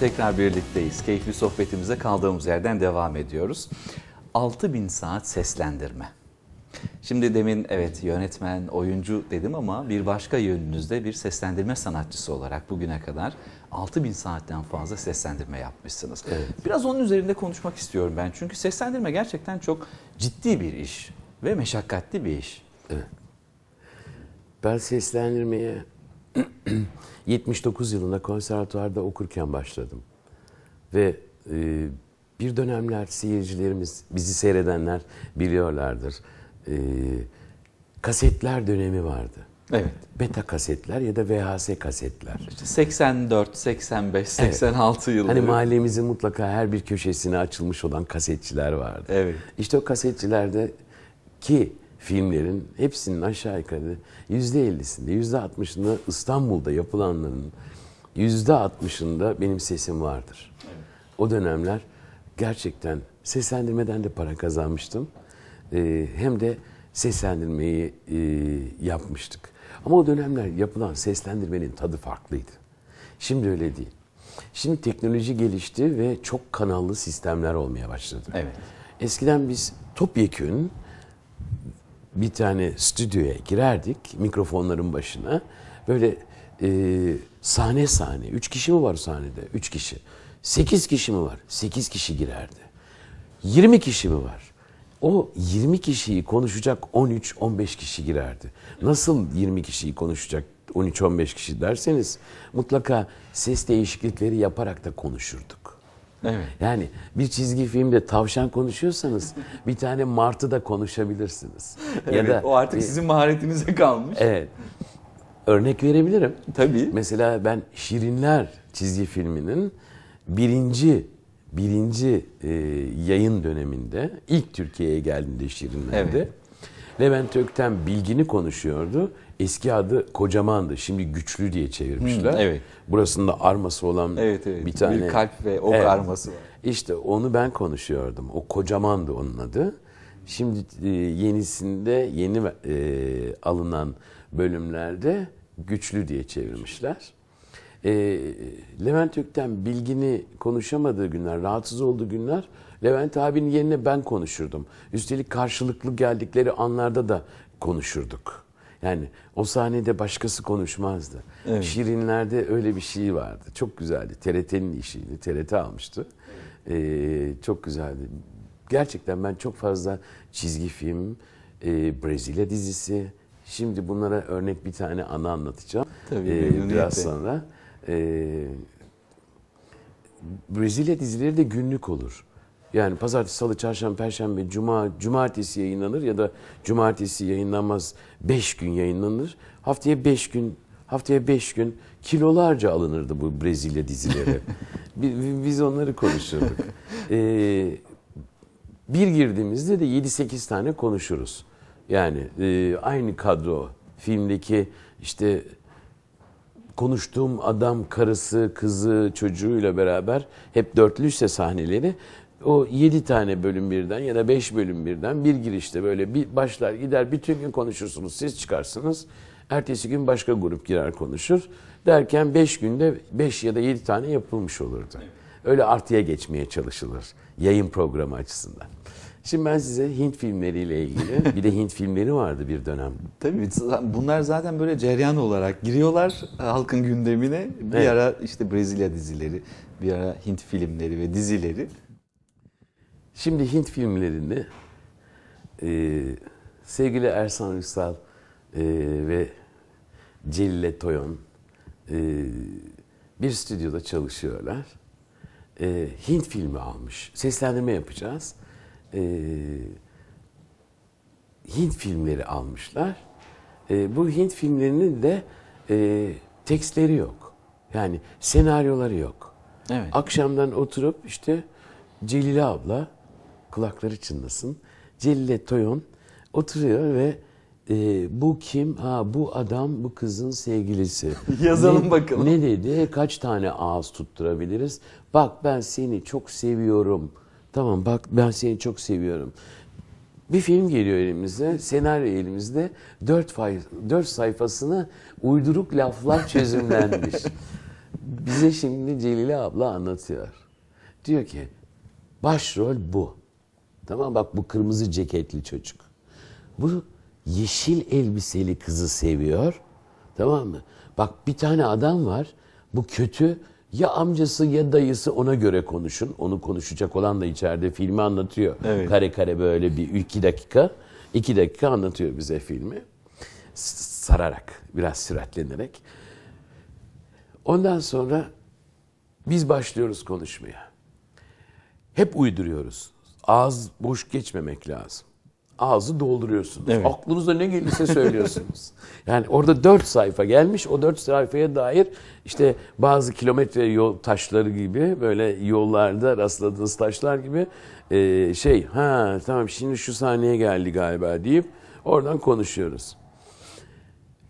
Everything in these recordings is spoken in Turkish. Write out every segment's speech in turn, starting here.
tekrar birlikteyiz. Keyifli sohbetimize kaldığımız yerden devam ediyoruz. 6000 saat seslendirme. Şimdi demin evet yönetmen, oyuncu dedim ama bir başka yönünüzde bir seslendirme sanatçısı olarak bugüne kadar 6000 saatten fazla seslendirme yapmışsınız. Evet. Biraz onun üzerinde konuşmak istiyorum ben. Çünkü seslendirme gerçekten çok ciddi bir iş ve meşakkatli bir iş. Evet. Ben seslendirmeye 79 yılında konservatuvarda okurken başladım. Ve e, bir dönemler seyircilerimiz, bizi seyredenler biliyorlardır. E, kasetler dönemi vardı. Evet. Beta kasetler ya da VHS kasetler. İşte 84, 85, 86 evet. yılları. Hani mahallemizin mutlaka her bir köşesine açılmış olan kasetçiler vardı. Evet. İşte o kasetçilerde ki filmlerin hepsinin aşağı yukarı yüzde ellisinde, yüzde altmışında İstanbul'da yapılanların yüzde altmışında benim sesim vardır. O dönemler gerçekten seslendirmeden de para kazanmıştım. Ee, hem de seslendirmeyi e, yapmıştık. Ama o dönemler yapılan seslendirmenin tadı farklıydı. Şimdi öyle değil. Şimdi teknoloji gelişti ve çok kanallı sistemler olmaya başladı. Evet. Eskiden biz topyekün bir tane stüdyoya girerdik mikrofonların başına. Böyle e, sahne sahne. Üç kişi mi var sahnede? Üç kişi. Sekiz kişi mi var? Sekiz kişi girerdi. Yirmi kişi mi var? O 20 kişiyi konuşacak 13-15 kişi girerdi. Nasıl 20 kişiyi konuşacak 13-15 kişi derseniz mutlaka ses değişiklikleri yaparak da konuşurduk. Evet. Yani bir çizgi filmde tavşan konuşuyorsanız bir tane martı da konuşabilirsiniz. Evet, ya da o artık bir, sizin maharetinize kalmış. Evet. Örnek verebilirim. Tabii. Mesela ben Şirinler çizgi filminin birinci birinci e, yayın döneminde ilk Türkiye'ye geldiğinde Şirinler'de evet. Levent Ökten bilgini konuşuyordu. Eski adı kocamandı. Şimdi güçlü diye çevirmişler. Hı, hmm, evet. Burasında arması olan evet, evet. bir tane. Bir kalp ve ok evet. arması var. İşte onu ben konuşuyordum. O kocamandı onun adı. Şimdi e, yenisinde yeni e, alınan bölümlerde güçlü diye çevirmişler. E, Levent Ökten bilgini konuşamadığı günler, rahatsız olduğu günler Levent abinin yerine ben konuşurdum. Üstelik karşılıklı geldikleri anlarda da konuşurduk. Yani o sahnede başkası konuşmazdı. Evet. Şirinler'de öyle bir şey vardı. Çok güzeldi. TRT'nin işiydi. TRT almıştı. Ee, çok güzeldi. Gerçekten ben çok fazla çizgi film, e, Brezilya dizisi. Şimdi bunlara örnek bir tane ana anlatacağım. Tabii, ee, biraz sonra. Ee, Brezilya dizileri de günlük olur. Yani pazartesi, salı, çarşamba, perşembe, cuma, cumartesi yayınlanır ya da cumartesi yayınlanmaz 5 gün yayınlanır. Haftaya 5 gün haftaya 5 gün kilolarca alınırdı bu Brezilya dizileri. Biz onları konuşurduk. Ee, bir girdiğimizde de 7-8 tane konuşuruz. Yani e, aynı kadro filmdeki işte konuştuğum adam karısı, kızı, çocuğuyla beraber hep dörtlüyse sahneleri o 7 tane bölüm birden ya da 5 bölüm birden bir girişte böyle bir başlar gider bütün gün konuşursunuz siz çıkarsınız. Ertesi gün başka grup girer konuşur. Derken 5 günde 5 ya da 7 tane yapılmış olurdu. Öyle artıya geçmeye çalışılır yayın programı açısından. Şimdi ben size Hint filmleriyle ilgili bir de Hint filmleri vardı bir dönem. Tabii bunlar zaten böyle cereyan olarak giriyorlar halkın gündemine. Bir evet. ara işte Brezilya dizileri, bir ara Hint filmleri ve dizileri. Şimdi Hint filmlerinde e, sevgili Ersan Üstal e, ve Celile Toyon e, bir stüdyoda çalışıyorlar. E, Hint filmi almış. Seslendirme yapacağız. E, Hint filmleri almışlar. E, bu Hint filmlerinin de e, tekstleri yok. Yani senaryoları yok. Evet. Akşamdan oturup işte Celile abla kulakları çınlasın. Celile Toyon oturuyor ve e, bu kim? Ha bu adam bu kızın sevgilisi. Yazalım ne, bakalım. Ne dedi? Kaç tane ağız tutturabiliriz? Bak ben seni çok seviyorum. Tamam bak ben seni çok seviyorum. Bir film geliyor elimize, senaryo elimizde. Dört, fay, dört sayfasını uyduruk laflar çözümlenmiş. Bize şimdi Celile abla anlatıyor. Diyor ki başrol bu. Tamam bak bu kırmızı ceketli çocuk. Bu yeşil elbiseli kızı seviyor. Tamam mı? Bak bir tane adam var. Bu kötü ya amcası ya dayısı ona göre konuşun. Onu konuşacak olan da içeride filmi anlatıyor. Evet. Kare kare böyle bir iki dakika. iki dakika anlatıyor bize filmi. Sararak, biraz süratlenerek. Ondan sonra biz başlıyoruz konuşmaya. Hep uyduruyoruz ağız boş geçmemek lazım. Ağzı dolduruyorsunuz. Evet. Aklınıza ne gelirse söylüyorsunuz. yani orada dört sayfa gelmiş. O dört sayfaya dair işte bazı kilometre yol taşları gibi böyle yollarda rastladığınız taşlar gibi e, şey ha tamam şimdi şu sahneye geldi galiba deyip oradan konuşuyoruz.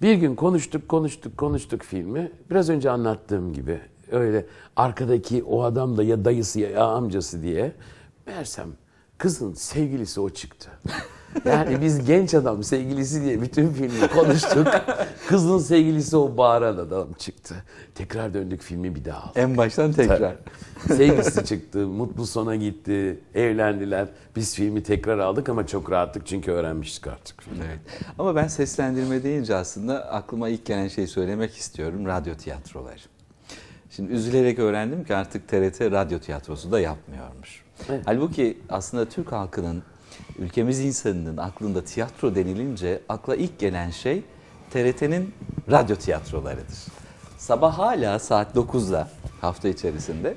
Bir gün konuştuk, konuştuk, konuştuk filmi. Biraz önce anlattığım gibi öyle arkadaki o adam da ya dayısı ya amcası diye mersem Kızın sevgilisi o çıktı. Yani biz genç adam sevgilisi diye bütün filmi konuştuk. Kızın sevgilisi o bağıran adam çıktı. Tekrar döndük filmi bir daha aldık. En baştan tekrar. Tabii. Sevgilisi çıktı, mutlu sona gitti, evlendiler. Biz filmi tekrar aldık ama çok rahattık çünkü öğrenmiştik artık. Evet. Ama ben seslendirme deyince aslında aklıma ilk gelen şeyi söylemek istiyorum. Radyo tiyatroları. Şimdi üzülerek öğrendim ki artık TRT radyo tiyatrosu da yapmıyormuş. Evet. Halbuki aslında Türk halkının, ülkemiz insanının aklında tiyatro denilince akla ilk gelen şey TRT'nin radyo tiyatrolarıdır. Sabah hala saat 9'da hafta içerisinde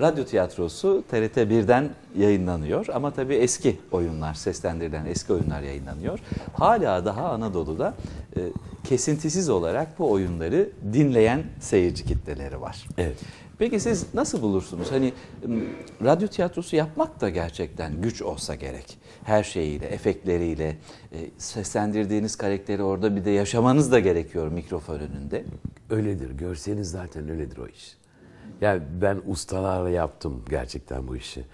radyo tiyatrosu TRT 1'den yayınlanıyor ama tabii eski oyunlar, seslendirilen eski oyunlar yayınlanıyor. Hala daha Anadolu'da e, kesintisiz olarak bu oyunları dinleyen seyirci kitleleri var. Evet. Peki siz nasıl bulursunuz? Hani radyo tiyatrosu yapmak da gerçekten güç olsa gerek. Her şeyiyle, efektleriyle, e, seslendirdiğiniz karakteri orada bir de yaşamanız da gerekiyor mikrofon önünde. Öyledir. Görseniz zaten öyledir o iş. Yani ben ustalarla yaptım gerçekten bu işi.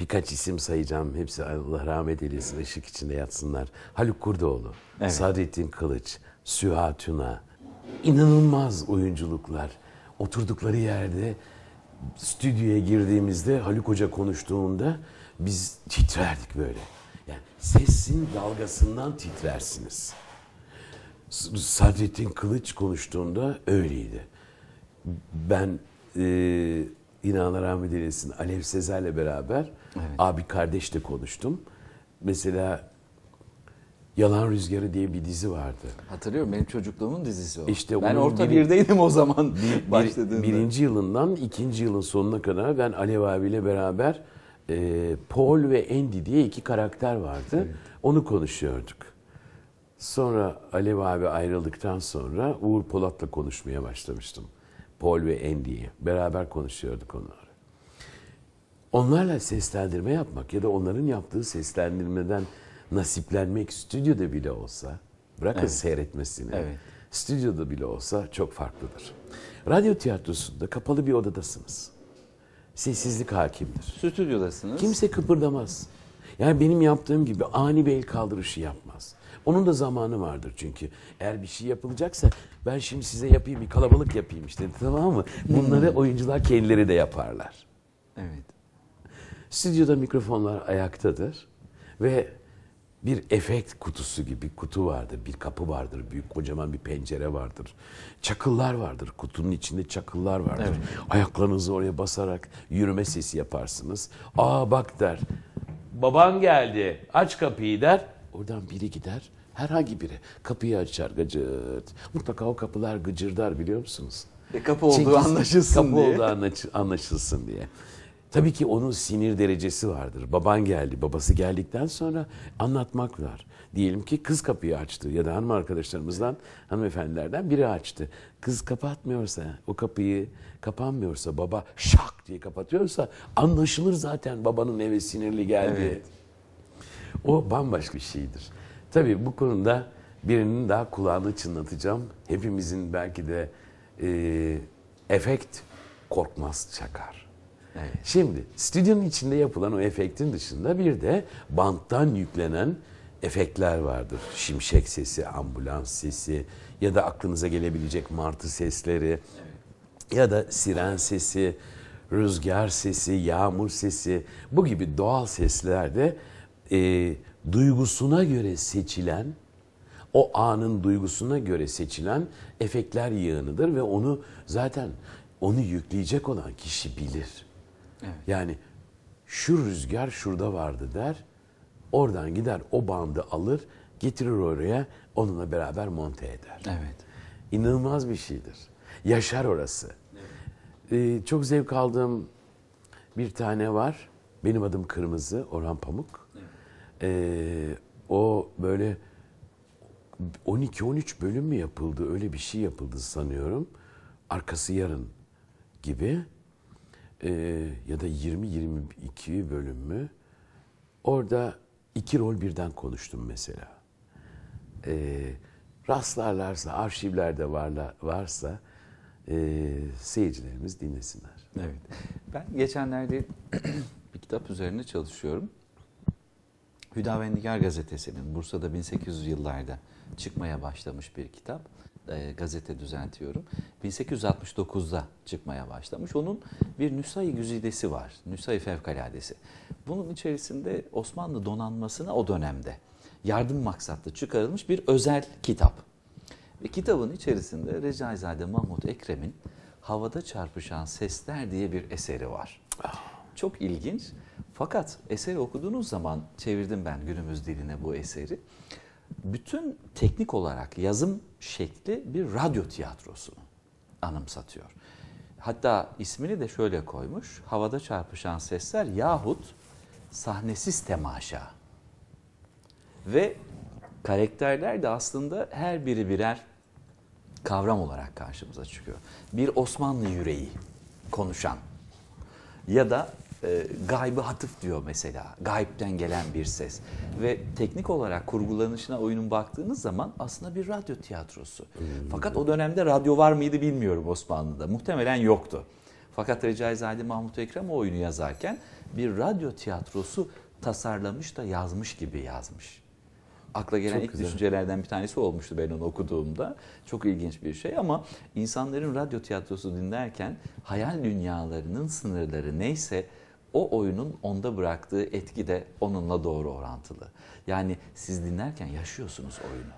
Birkaç isim sayacağım. Hepsi Allah rahmet eylesin, ışık içinde yatsınlar. Haluk Kurdoğlu, evet. Sadrettin Kılıç, Süha Tuna. İnanılmaz oyunculuklar oturdukları yerde stüdyoya girdiğimizde Haluk Hoca konuştuğunda biz titrerdik böyle. Yani sesin dalgasından titrersiniz. Sadrettin Kılıç konuştuğunda öyleydi. Ben e, İnanlar Ahmet Eylesin, Alev Sezer'le beraber evet. abi kardeşle konuştum. Mesela Yalan Rüzgarı diye bir dizi vardı. Hatırlıyorum benim çocukluğumun dizisi o. İşte ben orta bir, birdeydim o zaman bir, başladığında. Birinci yılından ikinci yılın sonuna kadar ben Alev abiyle beraber e, Paul ve Andy diye iki karakter vardı. Evet. Onu konuşuyorduk. Sonra Alev abi ayrıldıktan sonra Uğur Polat'la konuşmaya başlamıştım. Paul ve Andy'yi. Beraber konuşuyorduk onları. Onlarla seslendirme yapmak ya da onların yaptığı seslendirmeden nasiplenmek stüdyoda bile olsa, bırakın evet. seyretmesini, evet. stüdyoda bile olsa çok farklıdır. Radyo tiyatrosunda kapalı bir odadasınız. Sessizlik hakimdir. Stüdyodasınız. Kimse kıpırdamaz. Yani benim yaptığım gibi ani bel kaldırışı yapmaz. Onun da zamanı vardır çünkü. Eğer bir şey yapılacaksa ben şimdi size yapayım bir kalabalık yapayım işte tamam mı? Bunları hmm. oyuncular kendileri de yaparlar. Evet. Stüdyoda mikrofonlar ayaktadır ve bir efekt kutusu gibi kutu vardır. Bir kapı vardır. Büyük kocaman bir pencere vardır. Çakıllar vardır. Kutunun içinde çakıllar vardır. Evet. Ayaklarınızı oraya basarak yürüme sesi yaparsınız. Aa bak der. Baban geldi. Aç kapıyı der. Oradan biri gider. Herhangi biri kapıyı açar gıcırt. Mutlaka o kapılar gıcırdar biliyor musunuz? E, kapı olduğu Çünkü anlaşılsın kapı diye. Kapı olduğu anlaşılsın diye. Tabii ki onun sinir derecesi vardır. Baban geldi, babası geldikten sonra anlatmak var. Diyelim ki kız kapıyı açtı ya da hanım arkadaşlarımızdan, hanımefendilerden biri açtı. Kız kapatmıyorsa, o kapıyı kapanmıyorsa, baba şak diye kapatıyorsa anlaşılır zaten babanın eve sinirli geldi. Evet. O bambaşka bir şeydir. Tabii bu konuda birinin daha kulağını çınlatacağım. Hepimizin belki de e, efekt korkmaz çakar. Şimdi stüdyonun içinde yapılan o efektin dışında bir de banttan yüklenen efektler vardır. Şimşek sesi, ambulans sesi ya da aklınıza gelebilecek martı sesleri ya da siren sesi, rüzgar sesi, yağmur sesi bu gibi doğal seslerde e, duygusuna göre seçilen o anın duygusuna göre seçilen efektler yığınıdır ve onu zaten onu yükleyecek olan kişi bilir. Yani şu rüzgar şurada vardı der. Oradan gider o bandı alır, getirir oraya, onunla beraber monte eder. Evet. İnanılmaz bir şeydir. Yaşar orası. Evet. Ee, çok zevk aldığım bir tane var. Benim adım Kırmızı, Orhan Pamuk. Evet. Ee, o böyle 12-13 bölüm mü yapıldı? Öyle bir şey yapıldı sanıyorum. Arkası yarın gibi e, ya da 20-22 bölüm mü? Orada iki rol birden konuştum mesela. E, rastlarlarsa, arşivlerde varla, varsa e, seyircilerimiz dinlesinler. Evet. Ben geçenlerde bir kitap üzerine çalışıyorum. Hüdavendigar gazetesinin Bursa'da 1800 yıllarda çıkmaya başlamış bir kitap e, gazete düzeltiyorum. 1869'da çıkmaya başlamış. Onun bir Nüsai Güzidesi var. Nüsai Fevkaladesi. Bunun içerisinde Osmanlı donanmasına o dönemde yardım maksatlı çıkarılmış bir özel kitap. Ve kitabın içerisinde Recaizade Mahmut Ekrem'in Havada Çarpışan Sesler diye bir eseri var. Çok ilginç. Fakat eseri okuduğunuz zaman çevirdim ben günümüz diline bu eseri bütün teknik olarak yazım şekli bir radyo tiyatrosu anımsatıyor. Hatta ismini de şöyle koymuş. Havada çarpışan sesler yahut sahnesiz temaşa. Ve karakterler de aslında her biri birer kavram olarak karşımıza çıkıyor. Bir Osmanlı yüreği konuşan ya da e, gaybı hatıf diyor mesela. gayipten gelen bir ses. Ve teknik olarak kurgulanışına oyunun baktığınız zaman aslında bir radyo tiyatrosu. Hmm. Fakat o dönemde radyo var mıydı bilmiyorum Osmanlı'da. Muhtemelen yoktu. Fakat Recaizade Mahmut Ekrem o oyunu yazarken bir radyo tiyatrosu tasarlamış da yazmış gibi yazmış. Akla gelen Çok ilk güzel. düşüncelerden bir tanesi olmuştu ben onu okuduğumda. Çok ilginç bir şey ama insanların radyo tiyatrosu dinlerken hayal dünyalarının sınırları neyse o oyunun onda bıraktığı etki de onunla doğru orantılı. Yani siz dinlerken yaşıyorsunuz oyunu.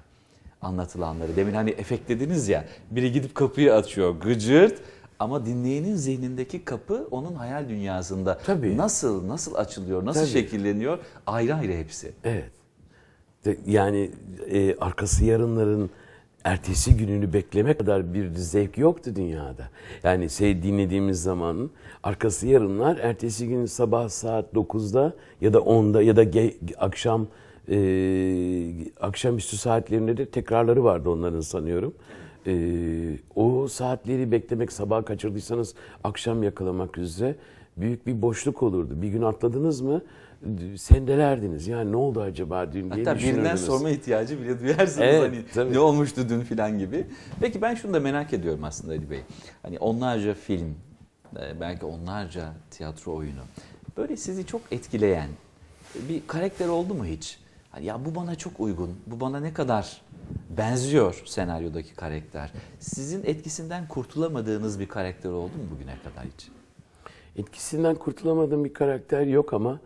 Anlatılanları. Demin hani efekt dediniz ya. Biri gidip kapıyı açıyor gıcırt. Ama dinleyenin zihnindeki kapı onun hayal dünyasında Tabii. nasıl nasıl açılıyor, nasıl Tabii. şekilleniyor ayrı ayrı hepsi. Evet. Yani e, arkası yarınların ertesi gününü beklemek kadar bir zevk yoktu dünyada. Yani şey dinlediğimiz zamanın arkası yarınlar ertesi gün sabah saat 9'da ya da 10'da ya da akşam e, akşamüstü saatlerinde de tekrarları vardı onların sanıyorum. E, o saatleri beklemek sabah kaçırdıysanız akşam yakalamak üzere büyük bir boşluk olurdu. Bir gün atladınız mı sendelerdiniz. Yani ne oldu acaba dün diye Hatta birinden sorma ihtiyacı bile duyarsınız. Evet, hani tabii. ne olmuştu dün filan gibi. Peki ben şunu da merak ediyorum aslında Ali Bey. Hani onlarca film, e, belki onlarca tiyatro oyunu. Böyle sizi çok etkileyen bir karakter oldu mu hiç? Hani ya bu bana çok uygun, bu bana ne kadar benziyor senaryodaki karakter. Sizin etkisinden kurtulamadığınız bir karakter oldu mu bugüne kadar hiç? Etkisinden kurtulamadığım bir karakter yok ama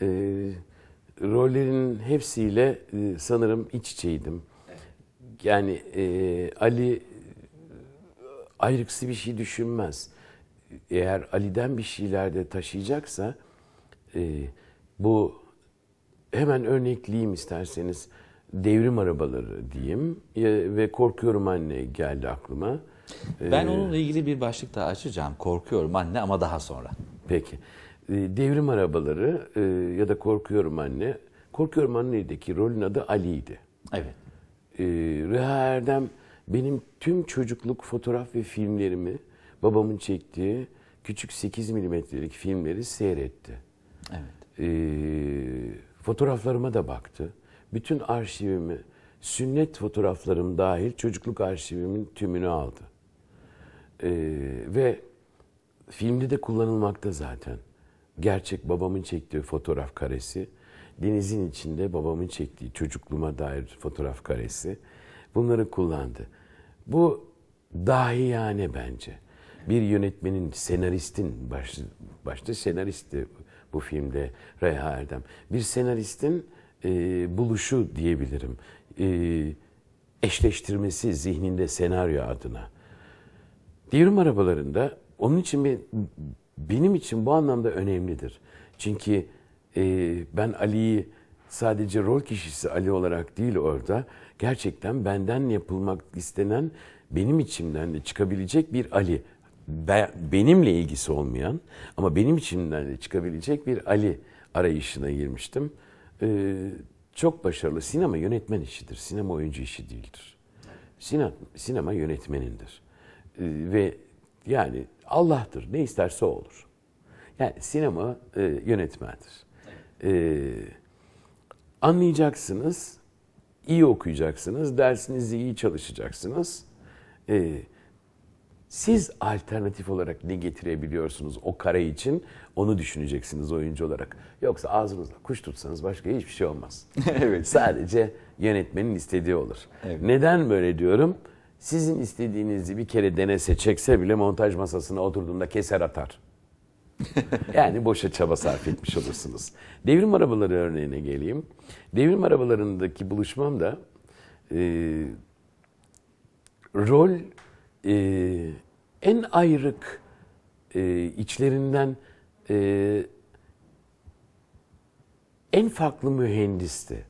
e, rollerin hepsiyle e, sanırım iç içeydim. Yani e, Ali e, ayrıksı bir şey düşünmez. Eğer Ali'den bir şeyler de taşıyacaksa e, bu hemen örnekleyeyim isterseniz devrim arabaları diyeyim e, ve korkuyorum anne geldi aklıma. Ben ee, onunla ilgili bir başlık daha açacağım. Korkuyorum anne ama daha sonra. Peki. E, devrim arabaları e, ya da Korkuyorum Anne. Korkuyorum Anne'deki rolün adı Ali'ydi. Evet. E, Reha Erdem benim tüm çocukluk fotoğraf ve filmlerimi babamın çektiği küçük 8 milimetrelik filmleri seyretti. Evet. E, fotoğraflarıma da baktı. Bütün arşivimi, sünnet fotoğraflarım dahil çocukluk arşivimin tümünü aldı. E, ve filmde de kullanılmakta zaten. Gerçek babamın çektiği fotoğraf karesi, denizin içinde babamın çektiği çocukluğuma dair fotoğraf karesi bunları kullandı. Bu dahi yani bence. Bir yönetmenin, senaristin, baş, başta senaristi bu filmde Reha Erdem. Bir senaristin e, buluşu diyebilirim. E, eşleştirmesi zihninde senaryo adına. Devrim arabalarında onun için bir benim için bu anlamda önemlidir. Çünkü e, ben Ali'yi sadece rol kişisi Ali olarak değil orada, gerçekten benden yapılmak istenen, benim içimden de çıkabilecek bir Ali. Be, benimle ilgisi olmayan ama benim içimden de çıkabilecek bir Ali arayışına girmiştim. Ee, çok başarılı. Sinema yönetmen işidir. Sinema oyuncu işi değildir. Sinema, sinema yönetmenindir. Ee, ve yani Allah'tır. Ne isterse olur. Yani sinema e, yönetmendir. E, anlayacaksınız, iyi okuyacaksınız, dersinizi iyi çalışacaksınız. E, siz alternatif olarak ne getirebiliyorsunuz o kare için onu düşüneceksiniz oyuncu olarak. Yoksa ağzınızla kuş tutsanız başka hiçbir şey olmaz. evet. Sadece yönetmenin istediği olur. Evet. Neden böyle diyorum? sizin istediğinizi bir kere denese çekse bile montaj masasına oturduğunda keser atar. yani boşa çaba sarf etmiş olursunuz. Devrim arabaları örneğine geleyim. Devrim arabalarındaki buluşmam da e, rol e, en ayrık e, içlerinden e, en farklı mühendisti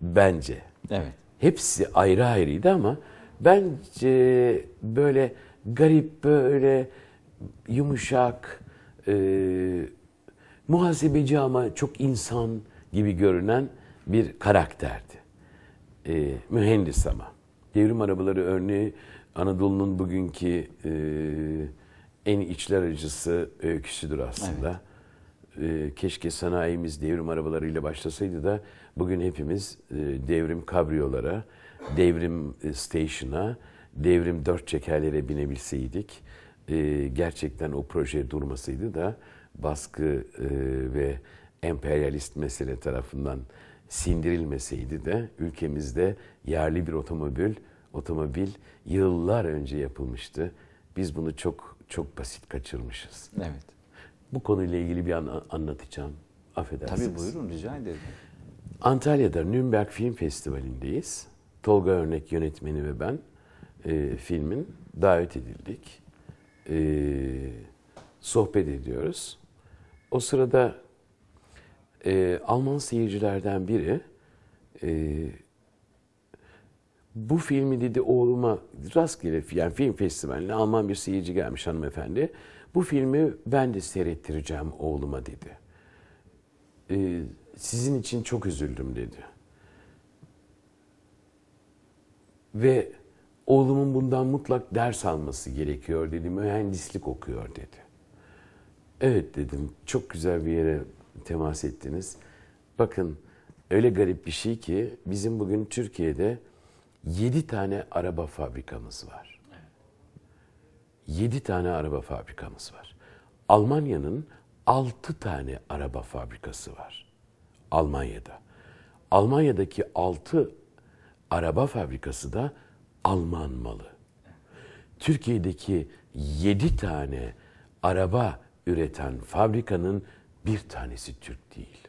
bence. Evet. Hepsi ayrı ayrıydı ama Bence böyle garip, böyle yumuşak, e, muhasebeci ama çok insan gibi görünen bir karakterdi. E, mühendis ama. Devrim arabaları örneği Anadolu'nun bugünkü e, en içler acısı öyküsüdür aslında. Evet. E, keşke sanayimiz devrim arabalarıyla başlasaydı da bugün hepimiz e, devrim kabriyolara, Devrim e, Station'a, Devrim dört çekerlere binebilseydik e, gerçekten o proje durmasaydı da baskı e, ve emperyalist mesele tarafından sindirilmeseydi de ülkemizde yerli bir otomobil otomobil yıllar önce yapılmıştı. Biz bunu çok çok basit kaçırmışız. Evet. Bu konuyla ilgili bir an anlatacağım. Affedersiniz. Tabii buyurun rica ederim. Antalya'da Nürnberg Film Festivali'ndeyiz. Tolga Örnek yönetmeni ve ben e, filmin davet edildik. E, sohbet ediyoruz. O sırada e, Alman seyircilerden biri e, bu filmi dedi oğluma rastgele yani film festivaline Alman bir seyirci gelmiş hanımefendi. Bu filmi ben de seyrettireceğim oğluma dedi. E, sizin için çok üzüldüm dedi. ve oğlumun bundan mutlak ders alması gerekiyor dedi. Mühendislik okuyor dedi. Evet dedim. Çok güzel bir yere temas ettiniz. Bakın öyle garip bir şey ki bizim bugün Türkiye'de 7 tane araba fabrikamız var. 7 tane araba fabrikamız var. Almanya'nın 6 tane araba fabrikası var. Almanya'da. Almanya'daki 6 araba fabrikası da Alman malı. Türkiye'deki yedi tane araba üreten fabrikanın bir tanesi Türk değil.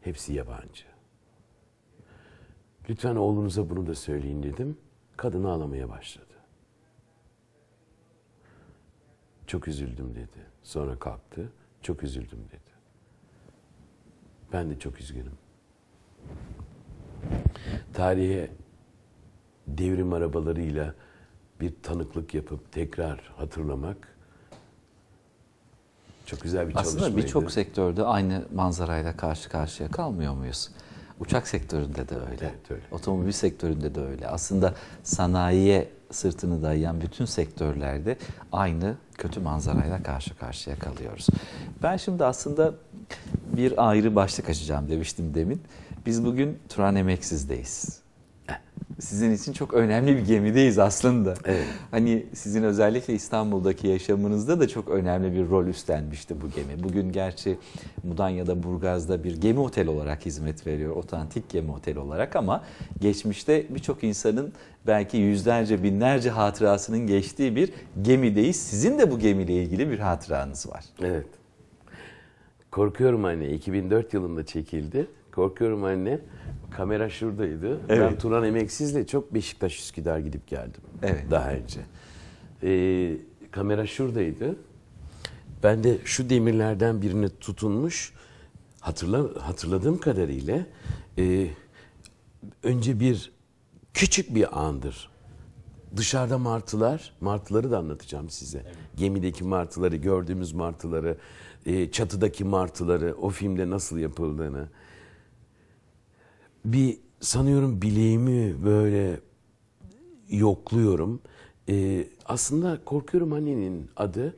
Hepsi yabancı. Lütfen oğlunuza bunu da söyleyin dedim. Kadın ağlamaya başladı. Çok üzüldüm dedi. Sonra kalktı. Çok üzüldüm dedi. Ben de çok üzgünüm tarihe devrim arabalarıyla bir tanıklık yapıp tekrar hatırlamak çok güzel bir çalışmaydı. Aslında birçok sektörde aynı manzarayla karşı karşıya kalmıyor muyuz? Uçak sektöründe de öyle. Evet, öyle. Otomobil sektöründe de öyle. Aslında sanayiye sırtını dayayan bütün sektörlerde aynı kötü manzarayla karşı karşıya kalıyoruz. Ben şimdi aslında bir ayrı başlık açacağım demiştim demin. Biz bugün Turan Emeksiz'deyiz. Eh, sizin için çok önemli bir gemideyiz aslında. Evet. Hani sizin özellikle İstanbul'daki yaşamınızda da çok önemli bir rol üstlenmişti bu gemi. Bugün gerçi Mudanya'da, Burgaz'da bir gemi otel olarak hizmet veriyor. Otantik gemi otel olarak ama geçmişte birçok insanın belki yüzlerce, binlerce hatırasının geçtiği bir gemideyiz. Sizin de bu gemiyle ilgili bir hatıranız var. Evet. Korkuyorum hani 2004 yılında çekildi. Korkuyorum anne. Kamera şuradaydı. Evet. Ben Turan Emeksiz'le çok Beşiktaş Üsküdar gidip geldim. Evet. Daha önce. Ee, kamera şuradaydı. Ben de şu demirlerden birine tutunmuş. Hatırla, hatırladığım kadarıyla e, önce bir küçük bir andır. Dışarıda martılar, martıları da anlatacağım size. Evet. Gemideki martıları, gördüğümüz martıları, e, çatıdaki martıları, o filmde nasıl yapıldığını bir sanıyorum bileğimi böyle yokluyorum. Ee, aslında Korkuyorum Anne'nin adı,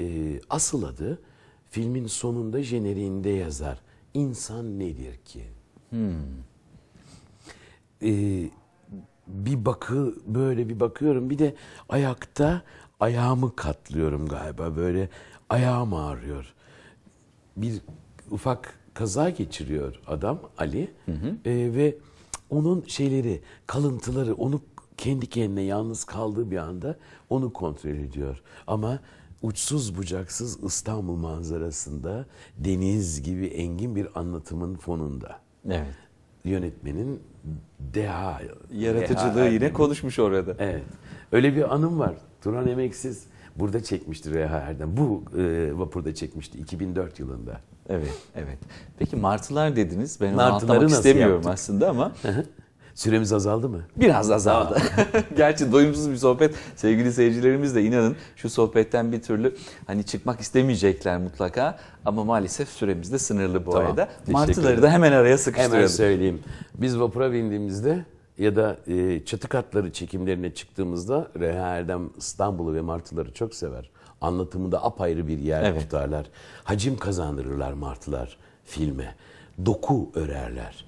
e, asıl adı filmin sonunda jeneriğinde yazar. İnsan nedir ki? Hmm. Ee, bir bakı böyle bir bakıyorum. Bir de ayakta ayağımı katlıyorum galiba böyle ayağım ağrıyor. Bir ufak kaza geçiriyor adam Ali hı hı. E, ee, ve onun şeyleri kalıntıları onu kendi kendine yalnız kaldığı bir anda onu kontrol ediyor. Ama uçsuz bucaksız İstanbul manzarasında deniz gibi engin bir anlatımın fonunda. Evet. Yönetmenin deha yaratıcılığı deha yine konuşmuş orada. Evet. Öyle bir anım var. Turan Emeksiz burada çekmişti Reha Erdem. Bu e, vapurda çekmişti 2004 yılında. Evet, evet. Peki martılar dediniz. Ben onu Martıları nasıl istemiyorum yaptık? aslında ama Süremiz azaldı mı? biraz azaldı. Gerçi doyumsuz bir sohbet sevgili seyircilerimiz de inanın şu sohbetten bir türlü hani çıkmak istemeyecekler mutlaka ama maalesef süremiz de sınırlı bu Tamam, arada. Martıları da hemen araya sıkıştıralım. Hemen söyleyeyim. Biz vapura bindiğimizde ya da e, çatı katları çekimlerine çıktığımızda Reha Erdem İstanbul'u ve martıları çok sever. Anlatımında apayrı bir yer evet. tutarlar. Hacim kazandırırlar martılar filme. Doku örerler.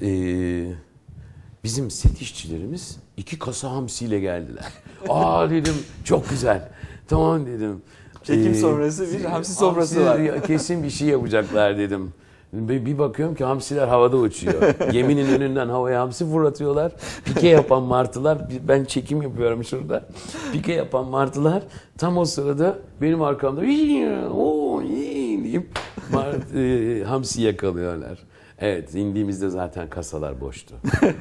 Eee bizim set işçilerimiz iki kasa hamsiyle geldiler. Aa dedim çok güzel. Tamam dedim. Çekim e, sonrası bir hamsi e, sonrası var. Kesin bir şey yapacaklar dedim. Bir bakıyorum ki hamsiler havada uçuyor. Geminin önünden havaya hamsi fırlatıyorlar. Pike yapan martılar, ben çekim yapıyorum şurada. Pike yapan martılar tam o sırada benim arkamda o deyip e, hamsi yakalıyorlar. Evet indiğimizde zaten kasalar boştu.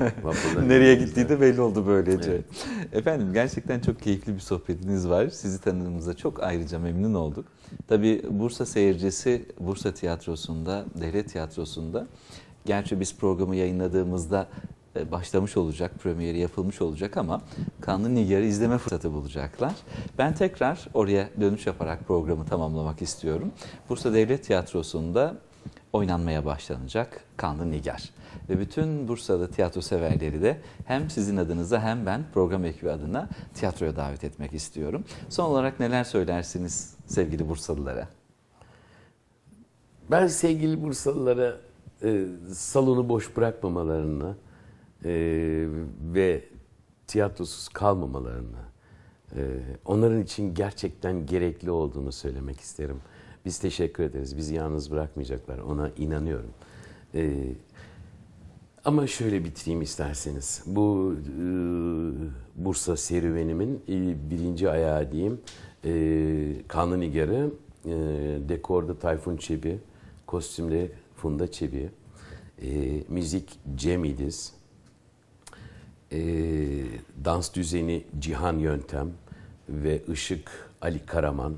Nereye gittiği de belli oldu böylece. Evet. Efendim gerçekten çok keyifli bir sohbetiniz var. Sizi tanıdığımızda çok ayrıca memnun olduk. Tabii Bursa seyircisi Bursa Tiyatrosu'nda, Devlet Tiyatrosu'nda. Gerçi biz programı yayınladığımızda e, başlamış olacak, premieri yapılmış olacak ama Kanlı Nigar'ı izleme fırsatı bulacaklar. Ben tekrar oraya dönüş yaparak programı tamamlamak istiyorum. Bursa Devlet Tiyatrosu'nda oynanmaya başlanacak Kanlı Niger Ve bütün Bursa'da tiyatro severleri de hem sizin adınıza hem ben program ekibi adına tiyatroya davet etmek istiyorum. Son olarak neler söylersiniz sevgili Bursalılara? Ben sevgili Bursalılara e, salonu boş bırakmamalarını e, ve tiyatrosuz kalmamalarını, e, onların için gerçekten gerekli olduğunu söylemek isterim. Biz teşekkür ederiz. Bizi yalnız bırakmayacaklar. Ona inanıyorum. Ee, ama şöyle bitireyim isterseniz. Bu e, Bursa serüvenimin e, birinci ayağı diyeyim. E, Kanlı Nigar'ı, e, dekorda Tayfun Çebi, kostümde Funda Çebi, e, müzik Cem İdiz, e, dans düzeni Cihan Yöntem ve ışık Ali Karaman,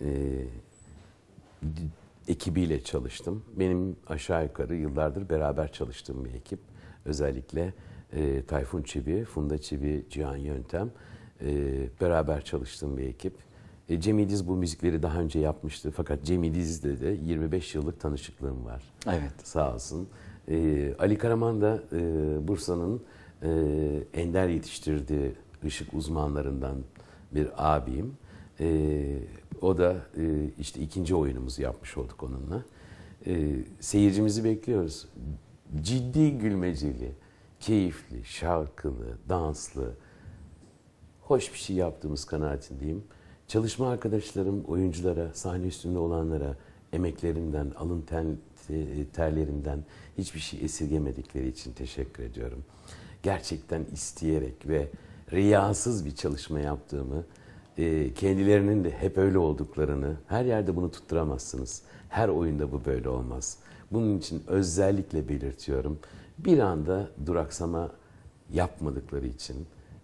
e, ekibiyle çalıştım. Benim aşağı yukarı yıllardır beraber çalıştığım bir ekip. Özellikle e, Tayfun Çivi, Funda Çivi, Cihan Yöntem e, beraber çalıştığım bir ekip. E, Cem İdiz bu müzikleri daha önce yapmıştı fakat Cem İdiz'de de 25 yıllık tanışıklığım var. Evet. Sağ olsun. E, Ali Karaman da e, Bursa'nın e, ender yetiştirdiği ışık uzmanlarından bir abim. E, o da e, işte ikinci oyunumuzu yapmış olduk onunla. E, seyircimizi bekliyoruz. Ciddi gülmecili, keyifli, şarkılı, danslı, hoş bir şey yaptığımız kanaatindeyim. Çalışma arkadaşlarım, oyunculara, sahne üstünde olanlara emeklerinden, alın ten, terlerinden hiçbir şey esirgemedikleri için teşekkür ediyorum. Gerçekten isteyerek ve riyasız bir çalışma yaptığımı e, kendilerinin de hep öyle olduklarını, her yerde bunu tutturamazsınız. Her oyunda bu böyle olmaz. Bunun için özellikle belirtiyorum. Bir anda duraksama yapmadıkları için,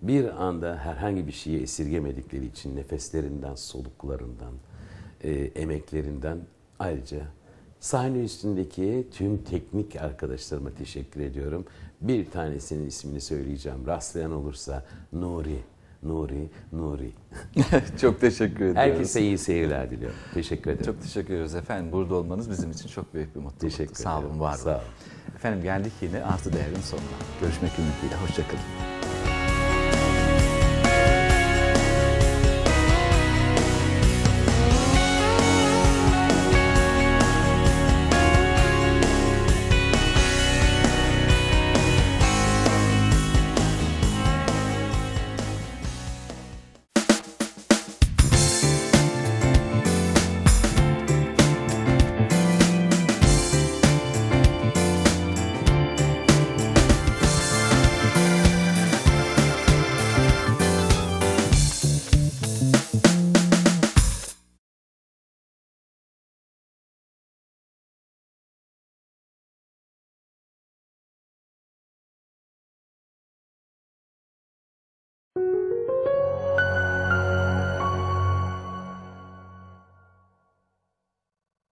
bir anda herhangi bir şeyi esirgemedikleri için nefeslerinden, soluklarından, e, emeklerinden ayrıca sahne üstündeki tüm teknik arkadaşlarıma teşekkür ediyorum. Bir tanesinin ismini söyleyeceğim. Rastlayan olursa Nuri Nuri, Nuri. çok teşekkür ediyoruz. Herkese iyi seyirler diliyorum. Teşekkür ederim. Çok teşekkür ediyoruz efendim. Burada olmanız bizim için çok büyük bir mutluluk. Teşekkür ederim. Sağ olun, var olun. Sağ olun. Efendim geldik yine Artı Değer'in sonuna. Görüşmek ümidiyle. Hoşçakalın.